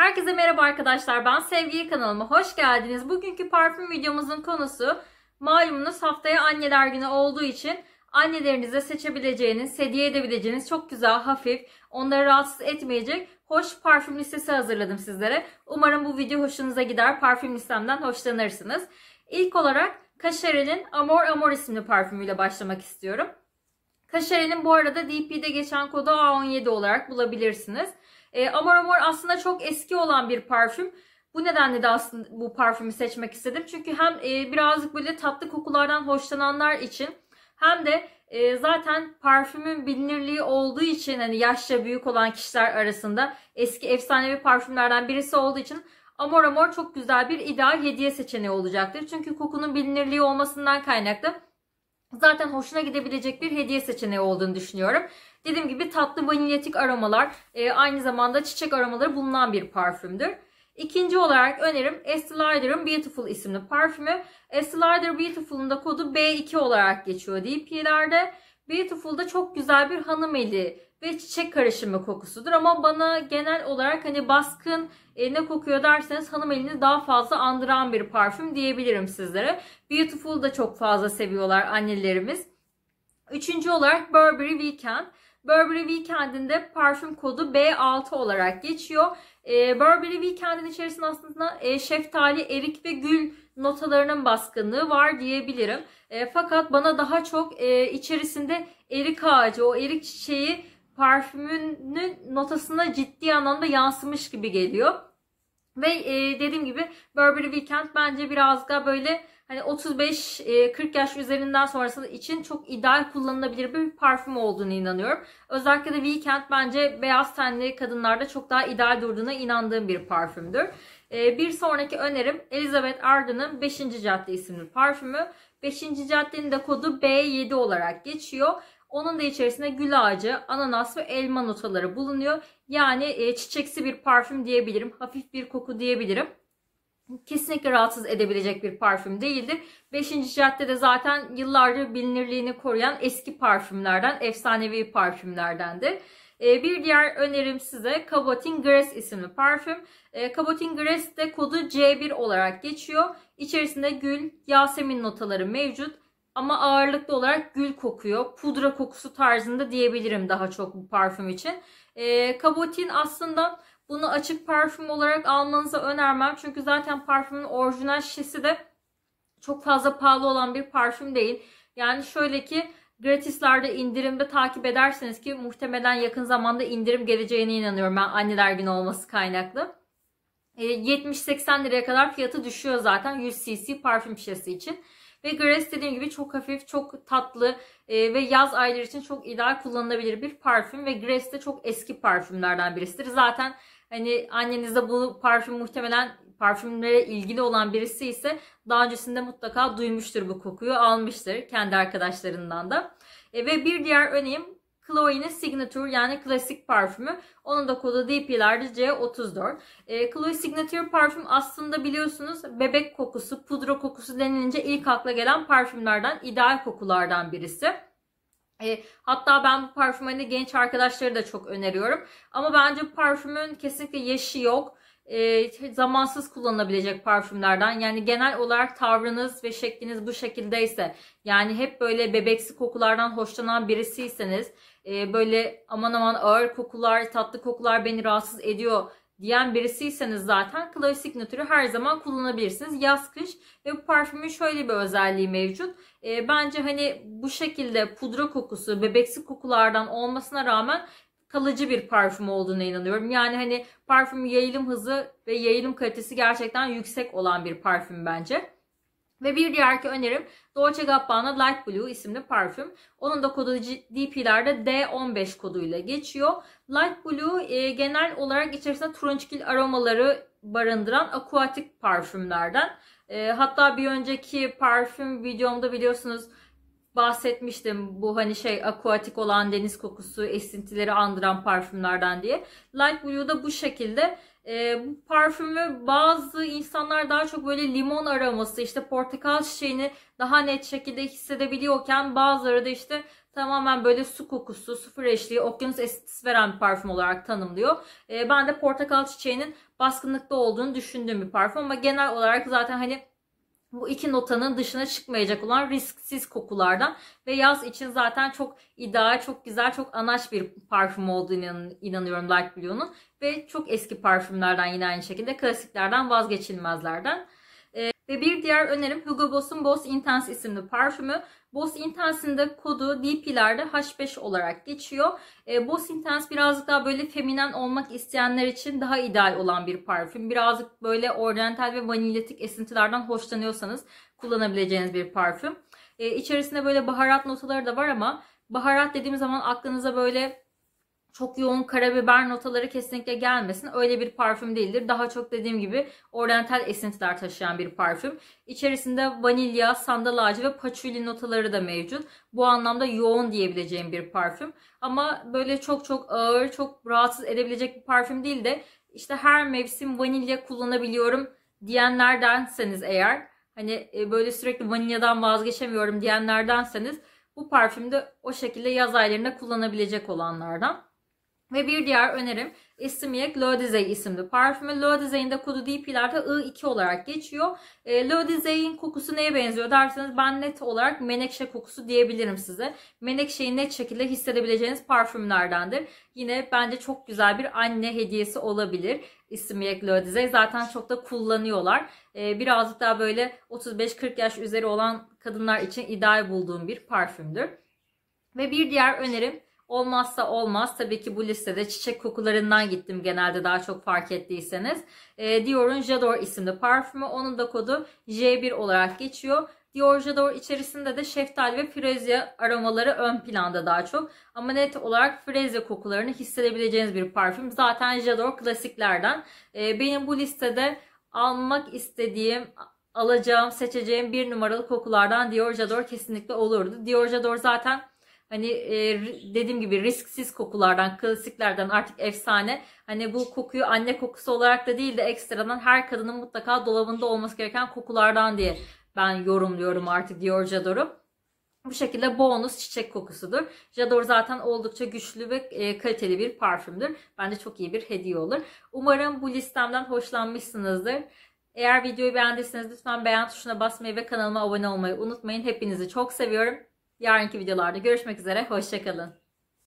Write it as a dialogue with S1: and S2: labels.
S1: Herkese merhaba arkadaşlar. Ben Sevgili kanalıma hoş geldiniz. Bugünkü parfüm videomuzun konusu malumunuz haftaya anneler günü olduğu için annelerinize seçebileceğiniz, hediye edebileceğiniz çok güzel, hafif, onları rahatsız etmeyecek hoş parfüm listesi hazırladım sizlere. Umarım bu video hoşunuza gider. Parfüm listemden hoşlanırsınız. İlk olarak Kaşeren'in Amor Amor isimli parfümüyle başlamak istiyorum. Kaşeren'in bu arada DP'de geçen kodu A17 olarak bulabilirsiniz. E, Amor Amor aslında çok eski olan bir parfüm. Bu nedenle de aslında bu parfümü seçmek istedim. Çünkü hem e, birazcık böyle tatlı kokulardan hoşlananlar için hem de e, zaten parfümün bilinirliği olduğu için hani yaşça büyük olan kişiler arasında eski efsanevi parfümlerden birisi olduğu için Amor Amor çok güzel bir ideal hediye seçeneği olacaktır. Çünkü kokunun bilinirliği olmasından kaynaklı zaten hoşuna gidebilecek bir hediye seçeneği olduğunu düşünüyorum. Dediğim gibi tatlı vanilyatik aromalar e, aynı zamanda çiçek aromaları bulunan bir parfümdür. İkinci olarak önerim Estee Lauder'ın Beautiful isimli parfümü. Estee Lauder Beautiful'un da kodu B2 olarak geçiyor DP'lerde. Beautiful'da çok güzel bir hanım eli ve çiçek karışımı kokusudur ama bana genel olarak hani baskın e, ne kokuyor derseniz hanım elini daha fazla andıran bir parfüm diyebilirim sizlere. Beautiful da çok fazla seviyorlar annelerimiz. Üçüncü olarak Burberry Weekend. Burberry Weekend'inde parfüm kodu B6 olarak geçiyor. Ee, Burberry Weekend'in içerisinde aslında e, şeftali, erik ve gül notalarının baskınlığı var diyebilirim. E, fakat bana daha çok e, içerisinde erik ağacı, o erik çiçeği parfümünün notasına ciddi anlamda yansımış gibi geliyor. Ve e, dediğim gibi Burberry Weekend bence biraz daha böyle hani 35-40 e, yaş üzerinden sonrası için çok ideal kullanılabilir bir parfüm olduğunu inanıyorum. Özellikle de Weekend bence beyaz tenli kadınlarda çok daha ideal durduğuna inandığım bir parfümdür. E, bir sonraki önerim Elizabeth Arden'ın 5. Cadde isimli parfümü. 5. Cadde'nin de kodu B7 olarak geçiyor. Onun da içerisinde gül ağacı, ananas ve elma notaları bulunuyor. Yani e, çiçeksi bir parfüm diyebilirim. Hafif bir koku diyebilirim kesinlikle rahatsız edebilecek bir parfüm değildir. Beşinci caddede zaten yıllardır bilinirliğini koruyan eski parfümlerden, efsanevi parfümlerdendir. Ee, bir diğer önerim size Cabotin Grace isimli parfüm. Cabotin ee, Grace de kodu C1 olarak geçiyor. İçerisinde gül, yasemin notaları mevcut ama ağırlıklı olarak gül kokuyor. Pudra kokusu tarzında diyebilirim daha çok bu parfüm için. Cabotin ee, aslında bunu açık parfüm olarak almanızı önermem. Çünkü zaten parfümün orijinal şişesi de çok fazla pahalı olan bir parfüm değil. Yani şöyle ki gratislerde indirimde takip ederseniz ki muhtemelen yakın zamanda indirim geleceğine inanıyorum ben anneler günü olması kaynaklı. 70-80 ee, liraya kadar fiyatı düşüyor zaten 100 cc parfüm şişesi için. Ve Grace dediğim gibi çok hafif, çok tatlı e, ve yaz ayları için çok ideal kullanılabilir bir parfüm. Ve Grace de çok eski parfümlerden birisidir. Zaten Hani annenizde bu parfüm muhtemelen parfümlere ilgili olan birisi ise daha öncesinde mutlaka duymuştur bu kokuyu, almıştır kendi arkadaşlarından da. E, ve bir diğer örneğim Chloe'nin Signature yani klasik parfümü. Onun da kodu DP'lerde C34. E, Chloe Signature parfüm aslında biliyorsunuz bebek kokusu, pudra kokusu denilince ilk akla gelen parfümlerden, ideal kokulardan birisi. E, hatta ben bu parfümü hani genç arkadaşları da çok öneriyorum. Ama bence bu parfümün kesinlikle yaşı yok. E, zamansız kullanılabilecek parfümlerden. Yani genel olarak tavrınız ve şekliniz bu şekildeyse yani hep böyle bebeksi kokulardan hoşlanan birisiyseniz e, böyle aman aman ağır kokular, tatlı kokular beni rahatsız ediyor diyen birisiyseniz zaten klavye signatürü her zaman kullanabilirsiniz. Yaz kış ve bu parfümün şöyle bir özelliği mevcut. E, bence hani bu şekilde pudra kokusu, bebeksi kokulardan olmasına rağmen kalıcı bir parfüm olduğuna inanıyorum. Yani hani parfüm yayılım hızı ve yayılım kalitesi gerçekten yüksek olan bir parfüm bence. Ve bir diğer ki önerim Dolce Gabbana Light Blue isimli parfüm. Onun da kodu DP'lerde D15 koduyla geçiyor. Light Blue e, genel olarak içerisinde turunçgil aromaları barındıran akuatik parfümlerden. E, hatta bir önceki parfüm videomda biliyorsunuz bahsetmiştim bu hani şey akuatik olan deniz kokusu esintileri andıran parfümlerden diye. Light Blue da bu şekilde e, bu parfümü bazı insanlar daha çok böyle limon aroması işte portakal çiçeğini daha net şekilde hissedebiliyorken bazıları da işte tamamen böyle su kokusu, su freşliği, okyanus esintisi veren bir parfüm olarak tanımlıyor. E, ben de portakal çiçeğinin baskınlıkta olduğunu düşündüğüm bir parfüm ama genel olarak zaten hani bu iki notanın dışına çıkmayacak olan risksiz kokulardan ve yaz için zaten çok ideal, çok güzel, çok anaç bir parfüm olduğunu inanıyorum Light Blue'nun ve çok eski parfümlerden yine aynı şekilde klasiklerden vazgeçilmezlerden. Ve bir diğer önerim Hugo Boss'un Boss Intense isimli parfümü. Boss Intense'in de kodu DP'lerde H5 olarak geçiyor. E, Boss Intense birazcık daha böyle feminen olmak isteyenler için daha ideal olan bir parfüm. Birazcık böyle oryantal ve vanilyatik esintilerden hoşlanıyorsanız kullanabileceğiniz bir parfüm. E, içerisinde böyle baharat notaları da var ama baharat dediğim zaman aklınıza böyle çok yoğun karabiber notaları kesinlikle gelmesin. Öyle bir parfüm değildir. Daha çok dediğim gibi oryantal esintiler taşıyan bir parfüm. İçerisinde vanilya, sandal ağacı ve patchouli notaları da mevcut. Bu anlamda yoğun diyebileceğim bir parfüm. Ama böyle çok çok ağır, çok rahatsız edebilecek bir parfüm değil de işte her mevsim vanilya kullanabiliyorum diyenlerdenseniz eğer hani e, böyle sürekli vanilyadan vazgeçemiyorum diyenlerdenseniz bu parfümde o şekilde yaz aylarında kullanabilecek olanlardan. Ve bir diğer önerim Estimiek Lodizey isimli parfümü. Lodizey'in de kodu DP'lerde I2 olarak geçiyor. E, Lodizey'in kokusu neye benziyor derseniz ben net olarak menekşe kokusu diyebilirim size. Menekşeyi net şekilde hissedebileceğiniz parfümlerdendir. Yine bence çok güzel bir anne hediyesi olabilir. Estimiek Lodizey zaten çok da kullanıyorlar. E, birazcık daha böyle 35-40 yaş üzeri olan kadınlar için ideal bulduğum bir parfümdür. Ve bir diğer önerim Olmazsa olmaz. Tabii ki bu listede çiçek kokularından gittim genelde daha çok fark ettiyseniz. E, ee, Dior'un J'adore isimli parfümü. Onun da kodu J1 olarak geçiyor. Dior J'adore içerisinde de şeftali ve frezya aromaları ön planda daha çok. Ama net olarak frezya kokularını hissedebileceğiniz bir parfüm. Zaten J'adore klasiklerden. E, benim bu listede almak istediğim alacağım, seçeceğim bir numaralı kokulardan Dior J'adore kesinlikle olurdu. Dior J'adore zaten Hani e, dediğim gibi risksiz kokulardan, klasiklerden artık efsane. Hani bu kokuyu anne kokusu olarak da değil de ekstradan her kadının mutlaka dolabında olması gereken kokulardan diye ben yorumluyorum artık Dior Jador'u. Bu şekilde bonus çiçek kokusudur. Jador zaten oldukça güçlü ve e, kaliteli bir parfümdür. Bence çok iyi bir hediye olur. Umarım bu listemden hoşlanmışsınızdır. Eğer videoyu beğendiyseniz lütfen beğen tuşuna basmayı ve kanalıma abone olmayı unutmayın. Hepinizi çok seviyorum. Yarınki videolarda görüşmek üzere. Hoşçakalın.